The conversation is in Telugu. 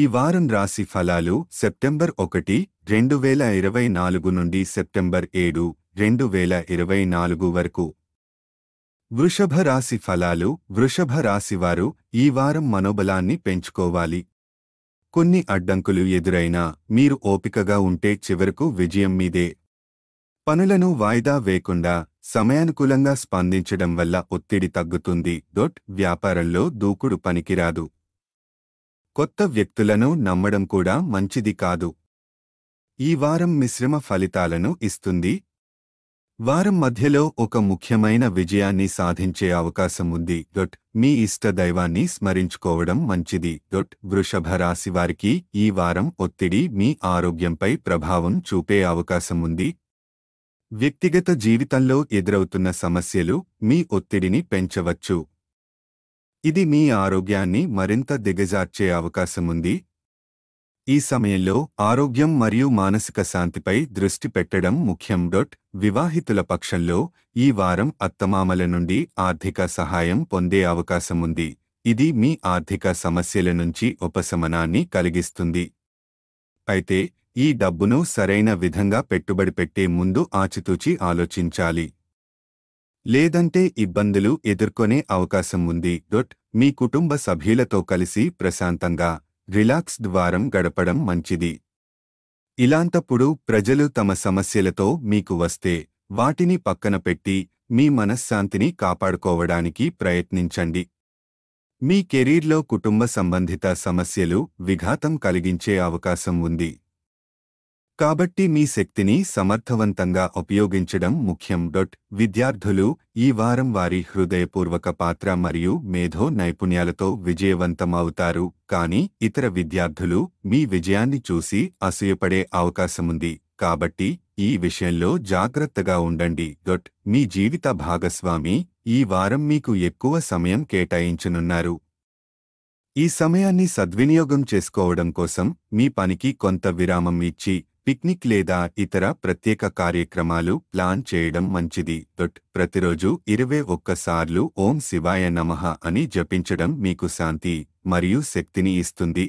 ఈ వారం రాశి ఫలాలు సెప్టెంబర్ ఒకటి రెండు వేల ఇరవై నాలుగు నుండి సెప్టెంబర్ ఏడు రెండు వేల ఇరవై నాలుగు వరకు వృషభ రాశి ఫలాలు వృషభ రాశివారు ఈ వారం మనోబలాన్ని పెంచుకోవాలి కొన్ని అడ్డంకులు ఎదురైనా మీరు ఓపికగా ఉంటే చివరకు విజయం మీదే పనులను వాయిదా వేయకుండా సమయానుకూలంగా స్పందించడం వల్ల ఒత్తిడి తగ్గుతుంది డొట్ వ్యాపారంలో దూకుడు పనికిరాదు కొత్త వ్యక్తులను నమ్మడం కూడా మంచిది కాదు ఈ వారం మిశ్రమ ఫలితాలను ఇస్తుంది వారం మధ్యలో ఒక ముఖ్యమైన విజయాన్ని సాధించే అవకాశం ఉంది గొట్ మీ ఇష్ట దైవాన్ని స్మరించుకోవడం మంచిది గొట్ వృషభ రాశి వారికి ఈ వారం ఒత్తిడి మీ ఆరోగ్యంపై ప్రభావం చూపే అవకాశం ఉంది వ్యక్తిగత జీవితంలో ఎదురవుతున్న సమస్యలు మీ ఒత్తిడిని పెంచవచ్చు ఇది మీ ఆరోగ్యాన్ని మరింత దిగజార్చే అవకాశముంది ఈ సమయంలో ఆరోగ్యం మరియు మానసిక శాంతిపై దృష్టి పెట్టడం ముఖ్యం డొట్ వివాహితుల పక్షంలో ఈ వారం అత్తమామల నుండి ఆర్థిక సహాయం పొందే అవకాశముంది ఇది మీ ఆర్థిక సమస్యల నుంచి ఉపశమనాన్ని కలిగిస్తుంది అయితే ఈ డబ్బును సరైన విధంగా పెట్టుబడి పెట్టే ముందు ఆచితూచి ఆలోచించాలి లేదంటే ఇబ్బందులు ఎదుర్కొనే అవకాశం ఉంది డొట్ మీ కుటుంబ సభ్యులతో కలిసి ప్రశాంతంగా రిలాక్స్ ద్వారం గడపడం మంచిది ఇలాంతప్పుడు ప్రజలు తమ సమస్యలతో మీకు వస్తే వాటిని పక్కన పెట్టి మీ మనశ్శాంతిని కాపాడుకోవడానికి ప్రయత్నించండి మీ కెరీర్లో కుటుంబ సంబంధిత సమస్యలు విఘాతం కలిగించే అవకాశం ఉంది కాబట్టి మీ శక్తిని సమర్థవంతంగా ఉపయోగించడం ముఖ్యం డొట్ విద్యార్థులు ఈ వారం వారి హృదయపూర్వక పాత్ర మరియు మేధో నైపుణ్యాలతో విజయవంతమవుతారు కానీ ఇతర విద్యార్థులు మీ విజయాన్ని చూసి అసూయపడే అవకాశముంది కాబట్టి ఈ విషయంలో జాగ్రత్తగా ఉండండి డొట్ మీ జీవిత భాగస్వామి ఈ వారం మీకు ఎక్కువ సమయం కేటాయించనున్నారు ఈ సమయాన్ని సద్వినియోగం చేసుకోవడం కోసం మీ పనికి కొంత విరామం ఇచ్చి పిక్నిక్ లేదా ఇతర ప్రత్యేక కార్యక్రమాలు ప్లాన్ చేయడం మంచిది దొట్ ప్రతిరోజు ఇరవై ఒక్కసార్లు ఓం శివాయ నమః అని జపించడం మీకు శాంతి మరియు శక్తిని ఇస్తుంది